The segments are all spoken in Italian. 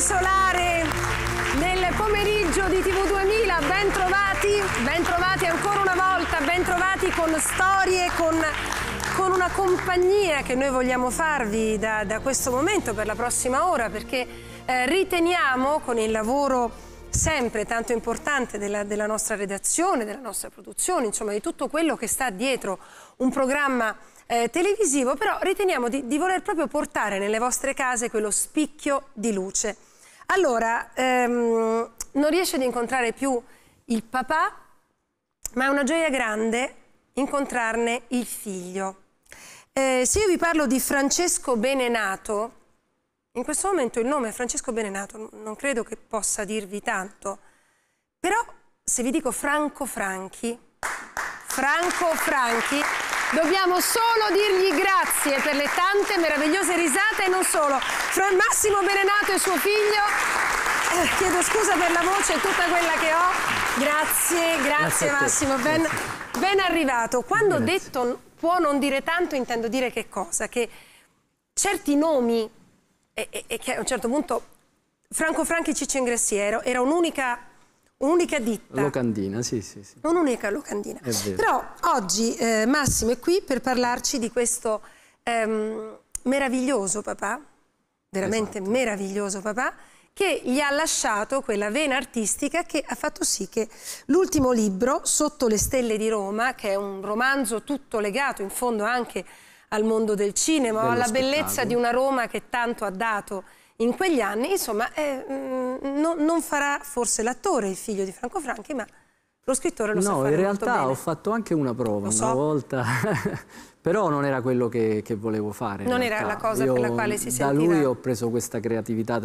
Solare nel pomeriggio di TV2000, bentrovati, bentrovati ancora una volta, bentrovati con storie, con, con una compagnia che noi vogliamo farvi da, da, questo momento per la prossima ora perché eh, riteniamo con il lavoro sempre tanto importante della, della, nostra redazione, della nostra produzione, insomma di tutto quello che sta dietro un programma eh, televisivo, però riteniamo di, di voler proprio portare nelle vostre case quello spicchio di luce. Allora, ehm, non riesce ad incontrare più il papà, ma è una gioia grande incontrarne il figlio. Eh, se io vi parlo di Francesco Benenato, in questo momento il nome Francesco Benenato non credo che possa dirvi tanto, però se vi dico Franco Franchi, Franco Franchi Dobbiamo solo dirgli grazie per le tante meravigliose risate e non solo. Fra Massimo Berenato e suo figlio, eh, chiedo scusa per la voce e tutta quella che ho. Grazie, grazie, grazie Massimo, ben, grazie. ben, arrivato. Quando ho detto può non dire tanto, intendo dire che cosa? Che certi nomi, e, e, e che a un certo punto Franco Franchi Ciccio Ingressiero era un'unica Un'unica ditta. Locandina, sì, sì. sì. Un'unica locandina. È vero. Però oggi eh, Massimo è qui per parlarci di questo ehm, meraviglioso papà, veramente esatto. meraviglioso papà, che gli ha lasciato quella vena artistica che ha fatto sì che l'ultimo libro, Sotto le stelle di Roma, che è un romanzo tutto legato in fondo anche al mondo del cinema, alla spettacolo. bellezza di una Roma che tanto ha dato in quegli anni, insomma, eh, no, non farà forse l'attore il figlio di Franco Franchi, ma lo scrittore lo no, sa fare No, in realtà ho fatto anche una prova so. una volta, però non era quello che, che volevo fare. Non era la cosa Io, per la quale si sentiva... Da lui ho preso questa creatività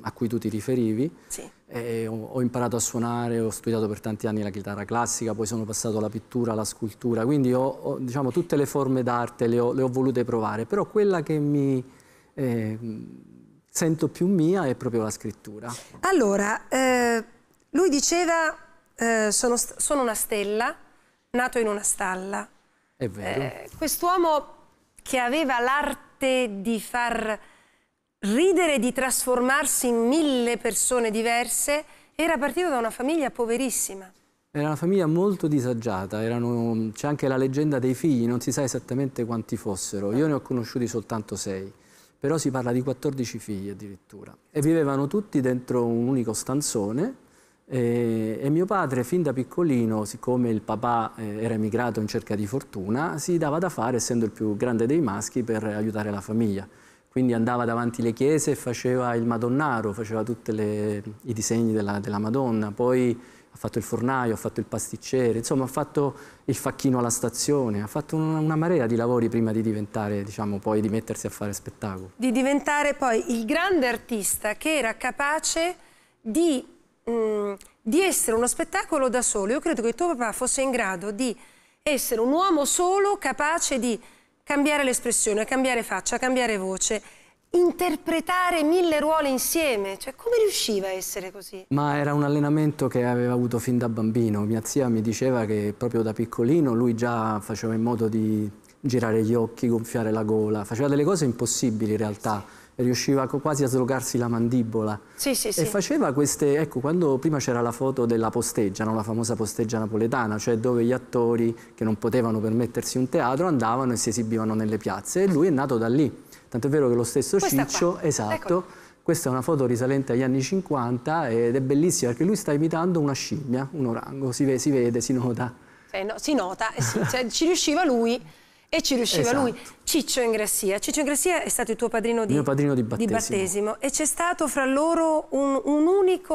a cui tu ti riferivi, sì. ho, ho, imparato a suonare, ho studiato per tanti anni la chitarra classica, poi sono passato alla pittura, alla scultura, quindi ho, ho diciamo, tutte le forme d'arte le, le ho, volute provare, però quella che mi... Eh, sento più mia è proprio la scrittura. Allora, eh, lui diceva eh, sono, sono, una stella, nato in una stalla. È vero. Eh, quest'uomo che aveva l'arte di far ridere, di trasformarsi in mille persone diverse, era partito da una famiglia poverissima. Era una famiglia molto disagiata, c'è anche la leggenda dei figli, non si sa esattamente quanti fossero, io ne ho conosciuti soltanto sei però si parla di 14 figli addirittura. E vivevano tutti dentro un unico stanzone e, e mio padre fin da piccolino, siccome il papà eh, era emigrato in cerca di fortuna, si dava da fare, essendo il più grande dei maschi, per aiutare la famiglia. Quindi andava davanti alle chiese e faceva il Madonnaro, faceva tutti i disegni della, della Madonna. Poi fatto il fornaio, ha fatto il pasticcere, insomma ha fatto il facchino alla stazione, ha fatto una, una marea di lavori prima di diventare, diciamo, poi di mettersi a fare spettacolo. Di diventare poi il grande artista che era capace di, mh, mm, di essere uno spettacolo da solo. Io credo che tuo papà fosse in grado di essere un uomo solo capace di cambiare l'espressione, cambiare faccia, cambiare voce interpretare mille ruoli insieme, cioè come riusciva a essere così? Ma era un allenamento che aveva avuto fin da bambino, mia zia mi diceva che proprio da piccolino lui già faceva in modo di girare gli occhi, gonfiare la gola, faceva delle cose impossibili in realtà. Sì riusciva quasi a slogarsi la mandibola. Sì, sì, sì. E faceva queste, ecco, quando prima c'era la foto della posteggia, no? la famosa posteggia napoletana, cioè dove gli attori che non potevano permettersi un teatro andavano e si esibivano nelle piazze. E lui è nato da lì. Tanto è vero che lo stesso Questa Ciccio, qua. esatto, Eccolo. questa è una foto risalente agli anni 50 ed è bellissima perché lui sta imitando una scimmia, un orango, si, ve, si vede, si nota. Cioè, no, si nota, eh sì, cioè, ci riusciva lui e ci riusciva esatto. lui, Ciccio Ingrassia. Ciccio Ingrassia è stato il tuo padrino di, padrino di, battesimo. di battesimo. E c'è stato fra loro un'unica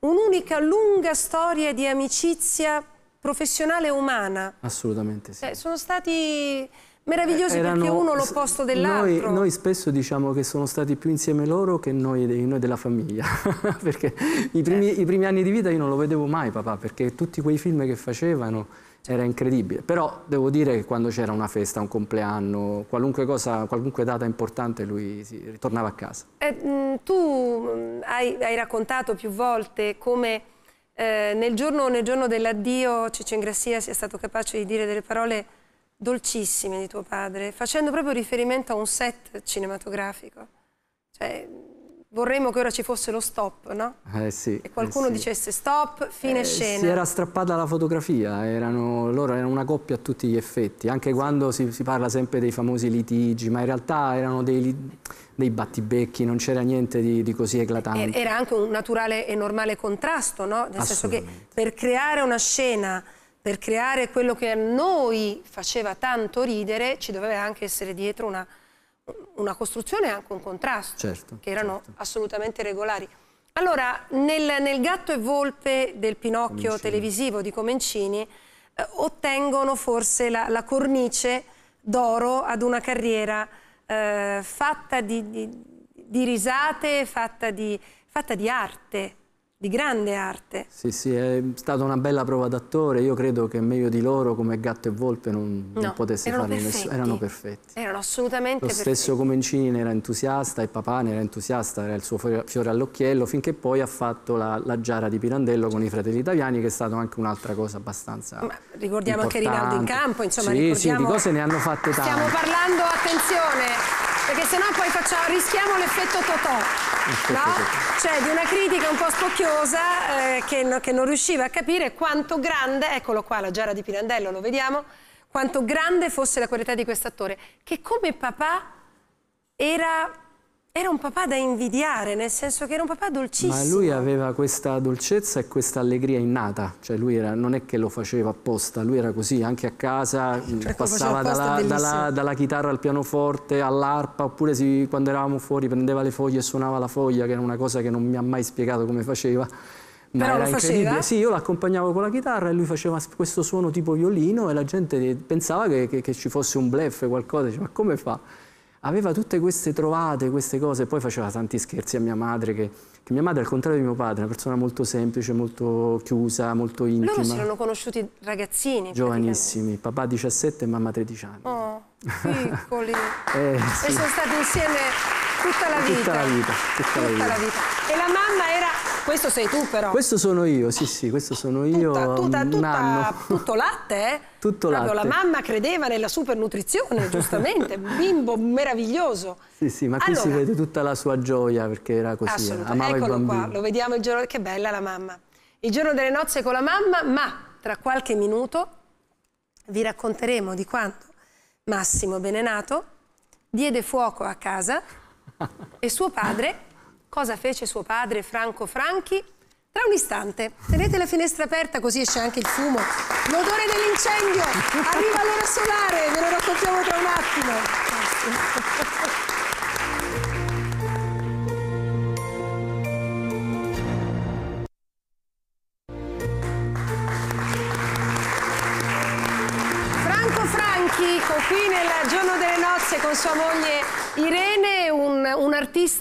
un un lunga storia di amicizia professionale e umana. Assolutamente sì. Eh, sono stati meravigliosi eh, Erano, perché uno l'opposto dell'altro. Noi, noi, spesso diciamo che sono stati più insieme loro che noi, noi della famiglia, perché i primi, eh. i primi anni di vita io non lo vedevo mai papà, perché tutti quei film che facevano era incredibile. Però devo dire che quando c'era una festa, un compleanno, qualunque, cosa, qualunque data importante, lui si ritornava a casa. Eh, mm, tu mm, hai, hai, raccontato più volte come eh, nel, giorno, nel giorno dell'addio Cecengrassia sia stato capace di dire delle parole dolcissime di tuo padre, facendo proprio riferimento a un set cinematografico. Cioè, vorremmo che ora ci fosse lo stop, no? Eh sì. E qualcuno eh sì. dicesse stop, fine eh, scena. Si era strappata la fotografia, erano, loro erano una coppia a tutti gli effetti, anche quando si, si parla sempre dei famosi litigi, ma in realtà erano dei, dei battibecchi, non c'era niente di, di, così eclatante. Era anche un naturale e normale contrasto, no? Nel senso che per creare una scena per creare quello che a noi faceva tanto ridere ci doveva anche essere dietro una, una costruzione e anche un contrasto, certo, che erano certo. assolutamente regolari. Allora, nel, nel, Gatto e Volpe del Pinocchio Comencini. televisivo di Comencini eh, ottengono forse la, la cornice d'oro ad una carriera eh, fatta di, di, di risate, fatta di, fatta di arte, di grande arte. Sì, sì, è stata una bella prova d'attore. Io credo che meglio di loro, come gatto e volpe, non, no, non potesse fare nessuno. Erano perfetti. Erano assolutamente perfetti. Lo stesso perfetti. Comencini ne era entusiasta e papà ne era entusiasta, era il suo fiore all'occhiello, finché poi ha fatto la, la, giara di Pirandello con i fratelli italiani, che è stata anche un'altra cosa abbastanza Ma Ricordiamo importante. anche Rinaldo in campo, insomma, sì, ricordiamo... Sì, di cose ne hanno fatte tante. Stiamo parlando, attenzione, perché sennò poi facciamo, rischiamo l'effetto Totò. No? Cioè di una critica un po' spocchiosa eh, che, no, che non riusciva a capire quanto grande, eccolo qua la giara di Pirandello, lo vediamo, quanto grande fosse la qualità di quest'attore, che come papà era era un papà da invidiare, nel senso che era un papà dolcissimo. Ma lui aveva questa dolcezza e questa allegria innata, cioè lui era, non è che lo faceva apposta, lui era così, anche a casa cioè, mm, passava dalla, dalla, dalla, chitarra al pianoforte, all'arpa, oppure si, quando eravamo fuori prendeva le foglie e suonava la foglia, che era una cosa che non mi ha mai spiegato come faceva. Ma Però era incredibile. Sì, io l'accompagnavo con la chitarra e lui faceva questo suono tipo violino e la gente pensava che, che, che ci fosse un blef, qualcosa, dice, ma come fa? aveva tutte queste trovate, queste cose, poi faceva tanti scherzi a mia madre, che, che mia madre al contrario di mio padre, è una persona molto semplice, molto chiusa, molto intima. Loro si erano conosciuti ragazzini? Giovanissimi, papà 17 e mamma 13 anni. Oh, piccoli. eh, sì. E sono stati insieme Tutta la vita. Tutta la vita. Tutta, tutta la, vita. la vita. E la mamma era... Questo sei tu però. Questo sono io, sì sì, questo sono io. Tutta, tutta, tutta tutto latte, eh? Tutto Proprio latte. La mamma credeva nella supernutrizione, giustamente. Bimbo meraviglioso. Sì sì, ma qui allora, si vede tutta la sua gioia perché era così. Eh. Amava Eccolo qua, lo vediamo il giorno... Che bella la mamma. Il giorno delle nozze con la mamma, ma tra qualche minuto vi racconteremo di quanto Massimo Benenato diede fuoco a casa e suo padre? Cosa fece suo padre Franco Franchi? Tra un istante, tenete la finestra aperta così esce anche il fumo. L'odore dell'incendio! Arriva l'ora solare, ve lo raccontiamo tra un attimo.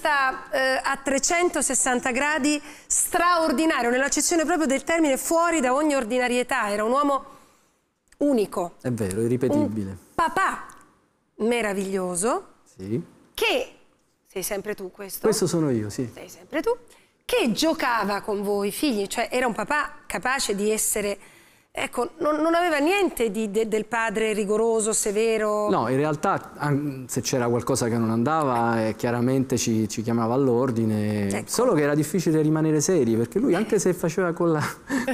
vista eh, a 360 gradi straordinario, nell'accezione proprio del termine fuori da ogni ordinarietà, era un uomo unico. È vero, irripetibile. Un papà meraviglioso sì. che, sei sempre tu questo? Questo sono io, sì. Sei sempre tu, che giocava con voi figli, cioè era un papà capace di essere Ecco, non, non aveva niente di, de, del padre rigoroso, severo? No, in realtà se c'era qualcosa che non andava eh, chiaramente ci, ci chiamava all'ordine, ecco. solo che era difficile rimanere seri perché lui anche se faceva con la,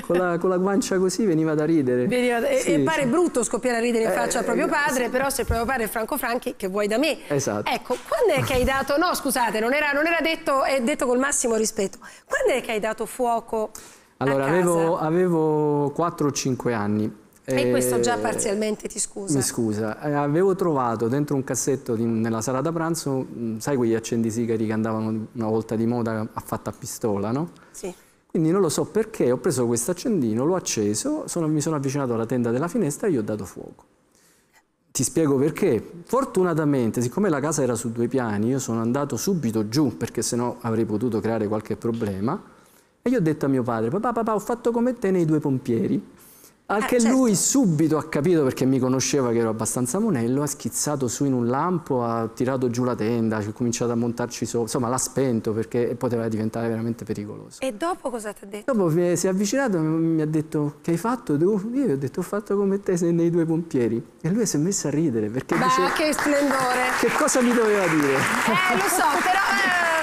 con la, con la guancia così veniva da ridere. Veniva da, sì, e, e pare brutto scoppiare a ridere in eh, faccia al proprio eh, padre, eh, però se il proprio padre è Franco Franchi, che vuoi da me? Esatto. Ecco, quando è che hai dato, no scusate, non era, non era detto, detto col massimo rispetto, quando è che hai dato fuoco? Allora, avevo, avevo 4 o 5 anni. E, e eh, questo già parzialmente ti scusa. Mi scusa, eh, avevo trovato dentro un cassetto di, nella sala da pranzo, mm, sai quegli accendisigari che andavano una volta di moda fatta a pistola, no? Sì. Quindi non lo so perché, ho preso questo accendino, l'ho acceso, sono, mi sono avvicinato alla tenda della finestra e gli ho dato fuoco. Ti spiego perché. Fortunatamente, siccome la casa era su due piani, io sono andato subito giù perché sennò avrei potuto creare qualche problema e io ho detto a mio padre, papà, papà, ho fatto come te nei due pompieri. Anche eh, ah, certo. lui subito ha capito perché mi conosceva che ero abbastanza monello, ha schizzato su in un lampo, ha tirato giù la tenda, ha cominciato a montarci sopra, insomma l'ha spento perché poteva diventare veramente pericoloso. E dopo cosa ti ha detto? Dopo si è avvicinato e mi ha detto che hai fatto tu? Io gli ho detto ho fatto come te sei nei due pompieri e lui si è messo a ridere perché Beh, dice... che splendore! Che cosa mi doveva dire? Eh lo so però... Eh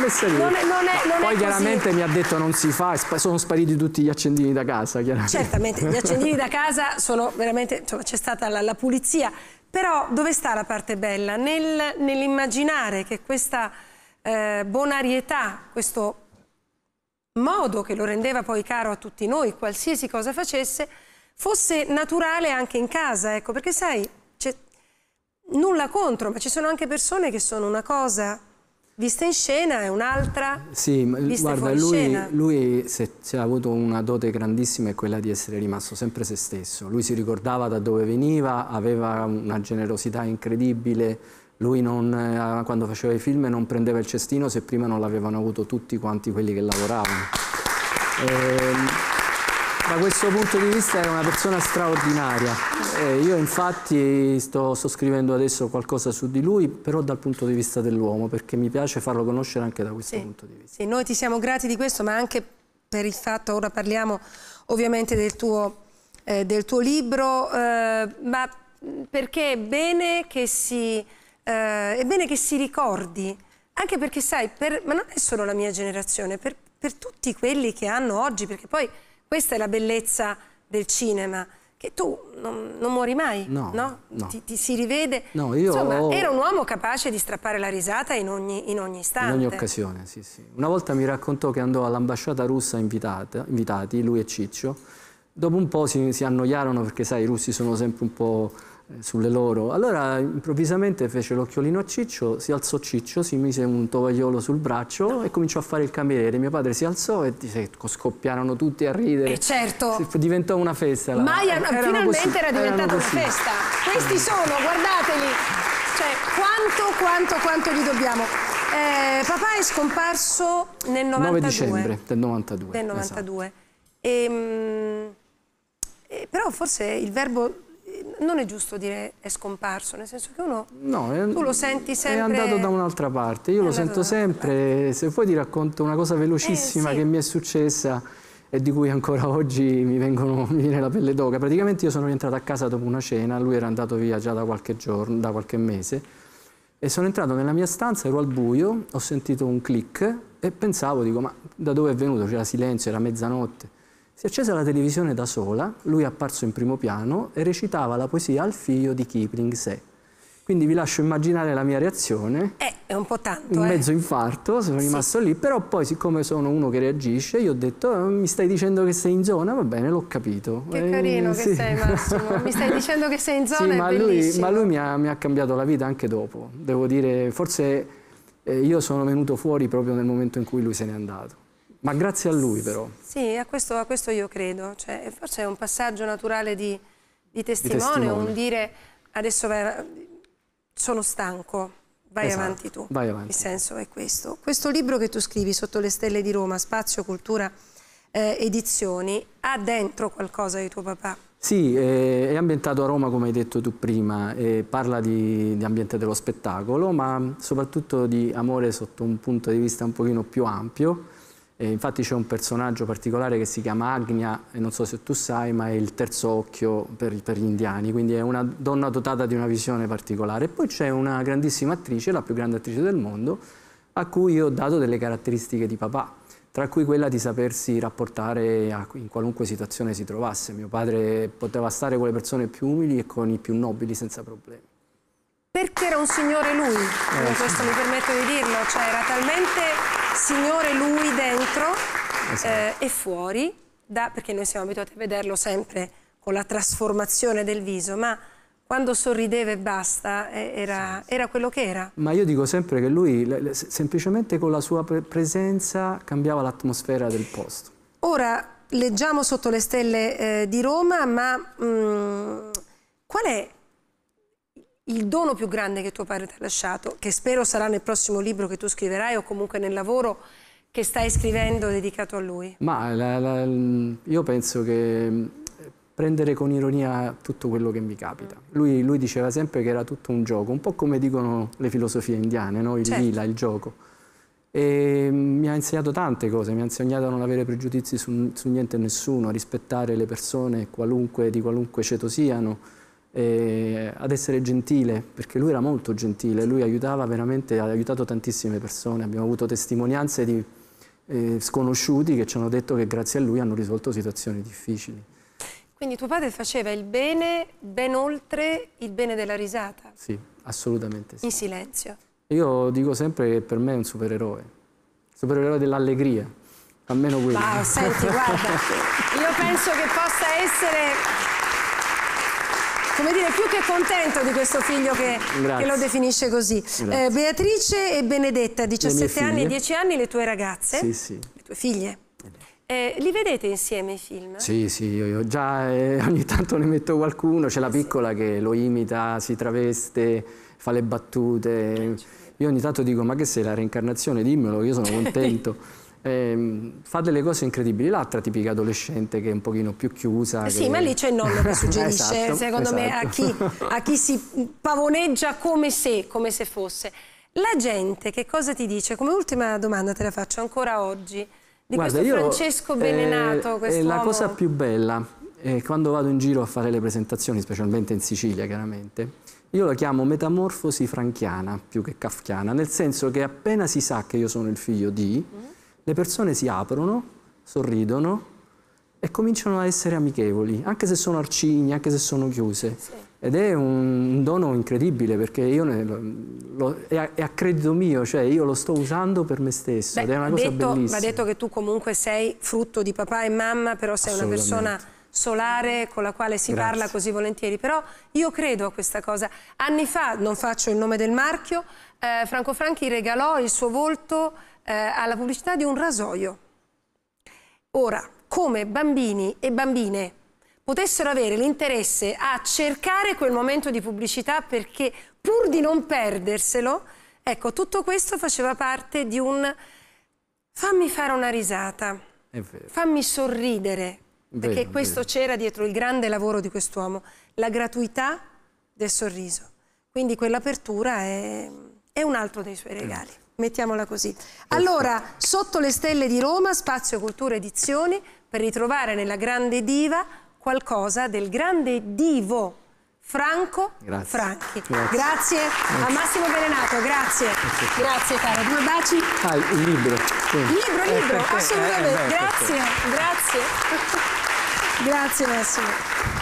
messe lì. Non è, non è, non Poi chiaramente così. mi ha detto non si fa, sono spariti tutti gli accendini da casa. Certamente, gli accendini da casa sono veramente, c'è stata la, la, pulizia, però dove sta la parte bella? Nel, nell'immaginare che questa eh, bonarietà, questo modo che lo rendeva poi caro a tutti noi, qualsiasi cosa facesse, fosse naturale anche in casa, ecco, perché sai, nulla contro, ma ci sono anche persone che sono una cosa Vista in scena è un'altra? Sì, guarda, lui, lui se, se ha avuto una dote grandissima è quella di essere rimasto sempre se stesso. Lui si ricordava da dove veniva, aveva una generosità incredibile. Lui non, eh, quando faceva i film non prendeva il cestino se prima non l'avevano avuto tutti quanti quelli che lavoravano. E... Ehm, da questo punto di vista era una persona straordinaria. Eh, io infatti sto, sto, scrivendo adesso qualcosa su di lui, però dal punto di vista dell'uomo, perché mi piace farlo conoscere anche da questo sì. punto di vista. Sì, noi ti siamo grati di questo, ma anche per il fatto, ora parliamo ovviamente del tuo, eh, del tuo libro, eh, ma perché è bene che si, eh, è bene che si ricordi, anche perché sai, per, ma non è solo la mia generazione, per, per tutti quelli che hanno oggi, perché poi questa è la bellezza del cinema, che tu non, non muori mai, no? no? no. Ti, ti, si rivede. No, io... Insomma, era un uomo capace di strappare la risata in ogni, in ogni istante. In ogni occasione, sì, sì. Una volta mi raccontò che andò all'ambasciata russa invitata, invitati, lui e Ciccio, Dopo un po' si, si, annoiarono perché, sai, i russi sono sempre un po' sulle loro. Allora improvvisamente fece l'occhiolino a Ciccio, si alzò Ciccio, si mise un tovagliolo sul braccio e cominciò a fare il cameriere. Mio padre si alzò e disse, scoppiarono tutti a ridere. E eh, certo! diventò una festa. Mai, la, finalmente era diventata una festa. Questi sono, guardateli! Cioè, quanto, quanto, quanto gli dobbiamo. Eh, papà è scomparso nel 92. 9 dicembre del 92. Del 92. Esatto. E, mh, ehm, eh, però forse il verbo non è giusto dire è scomparso, nel senso che uno no, è, tu lo senti sempre... È andato da un'altra parte, io lo sento sempre, se poi ti racconto una cosa velocissima eh, sì. che mi è successa e di cui ancora oggi mi, vengono, mi viene la pelle d'oca. Praticamente io sono rientrato a casa dopo una cena, lui era andato via già da qualche giorno, da qualche mese, e sono entrato nella mia stanza, ero al buio, ho sentito un click e pensavo, dico, ma da dove è venuto? C'era silenzio, era mezzanotte. Si è accesa la televisione da sola, lui è apparso in primo piano e recitava la poesia Al figlio di Kipling Se. Quindi vi lascio immaginare la mia reazione. Eh, è un po' tanto. Un eh. mezzo infarto, sono sì. rimasto lì, però poi siccome sono uno che reagisce, io ho detto eh, mi stai dicendo che sei in zona? Va bene, l'ho capito. Che eh, carino sì. che sei Massimo, mi stai dicendo che sei in zona? Sì, ma lui, ma lui mi, ha, mi ha cambiato la vita anche dopo. Devo dire, forse eh, io sono venuto fuori proprio nel momento in cui lui se n'è andato. Ma grazie a lui però. Sì, a questo, a questo io credo. Cioè, forse è un passaggio naturale di, di testimone, di un dire adesso vai, sono stanco, vai esatto, avanti tu. Vai avanti. Il senso è questo. Questo libro che tu scrivi, Sotto le stelle di Roma, Spazio, Cultura, eh, Edizioni, ha dentro qualcosa di tuo papà? Sì, eh, è ambientato a Roma come hai detto tu prima, eh, parla di, di, ambiente dello spettacolo, ma soprattutto di amore sotto un punto di vista un pochino più ampio, e infatti c'è un personaggio particolare che si chiama Agnia, e non so se tu sai, ma è il terzo occhio per, per gli indiani, quindi è una donna dotata di una visione particolare. E poi c'è una grandissima attrice, la più grande attrice del mondo, a cui io ho dato delle caratteristiche di papà, tra cui quella di sapersi rapportare a, in qualunque situazione si trovasse. Mio padre poteva stare con le persone più umili e con i più nobili senza problemi. Perché era un signore lui, eh, questo mi permetto di dirlo, cioè era talmente Signore Lui dentro esatto. eh, e fuori, da, perché noi siamo abituati a vederlo sempre con la trasformazione del viso, ma quando sorrideva e basta eh, era, era, quello che era. Ma io dico sempre che lui semplicemente con la sua presenza cambiava l'atmosfera del posto. Ora leggiamo sotto le stelle eh, di Roma, ma mh, mm, qual è il dono più grande che tuo padre ti ha lasciato, che spero sarà nel prossimo libro che tu scriverai o comunque nel lavoro che stai scrivendo dedicato a lui? Ma la, la, io penso che mm, prendere con ironia tutto quello che mi capita. Lui, lui, diceva sempre che era tutto un gioco, un po' come dicono le filosofie indiane, no? il certo. lila, il gioco. E mm, mi ha insegnato tante cose, mi ha insegnato a non avere pregiudizi su, su niente e nessuno, a rispettare le persone qualunque, di qualunque ceto siano, eh, ad essere gentile, perché lui era molto gentile, lui aiutava veramente, ha aiutato tantissime persone, abbiamo avuto testimonianze di eh, sconosciuti che ci hanno detto che grazie a lui hanno risolto situazioni difficili. Quindi tuo padre faceva il bene ben oltre il bene della risata? Sì, assolutamente sì. In silenzio? Io dico sempre che per me è un supereroe, supereroe dell'allegria, almeno quello. Wow, senti, guarda, io penso che possa essere come dire, più che contento di questo figlio che, che lo definisce così. Eh, Beatrice e Benedetta, 17 anni e 10 anni, le tue ragazze, sì, sì. le tue figlie. Eh. eh, li vedete insieme i film? Sì, sì, io, io già eh, ogni tanto ne metto qualcuno, c'è la piccola che lo imita, si traveste, fa le battute. Io ogni tanto dico, ma che sei la reincarnazione? Dimmelo, io sono contento eh, fa delle cose incredibili. L'altra tipica adolescente che è un pochino più chiusa. Eh sì, che... ma lì c'è il nonno che suggerisce, esatto, secondo esatto. me, a esatto. chi, a chi, si pavoneggia come se, come se fosse. La gente che cosa ti dice? Come ultima domanda te la faccio ancora oggi. Di Guarda, eh, eh, questo Francesco Bennenato, eh, La cosa più bella, eh, quando vado in giro a fare le presentazioni, specialmente in Sicilia chiaramente, io la chiamo metamorfosi franchiana più che kafkiana, nel senso che appena si sa che io sono il figlio di... Mm le persone si aprono, sorridono e cominciano a essere amichevoli, anche se sono arcigni, anche se sono chiuse. Sì. Ed è un dono incredibile perché io ne, lo, è, a, è, a, credito mio, cioè io lo sto usando per me stesso Beh, ed è una cosa detto, bellissima. Va detto che tu comunque sei frutto di papà e mamma, però sei una persona solare con la quale si Grazie. parla così volentieri, però io credo a questa cosa. Anni fa, non faccio il nome del marchio, eh, Franco Franchi regalò il suo volto eh, alla pubblicità di un rasoio. Ora, come bambini e bambine potessero avere l'interesse a cercare quel momento di pubblicità perché pur di non perderselo, ecco, tutto questo faceva parte di un fammi fare una risata, fammi sorridere, vero, perché questo c'era dietro il grande lavoro di quest'uomo, la gratuità del sorriso. Quindi quell'apertura è, è, un altro dei suoi regali mettiamola così. Allora, sotto le stelle di Roma, Spazio Cultura Edizioni, per ritrovare nella grande diva qualcosa del grande divo Franco grazie. Franchi. Grazie. grazie, grazie. a Massimo Venenato, grazie. Grazie, caro. Due baci. Ah, il libro. Sì. Il libro, il libro, eh, eh, eh assolutamente. Eh, eh, grazie, grazie. grazie Massimo.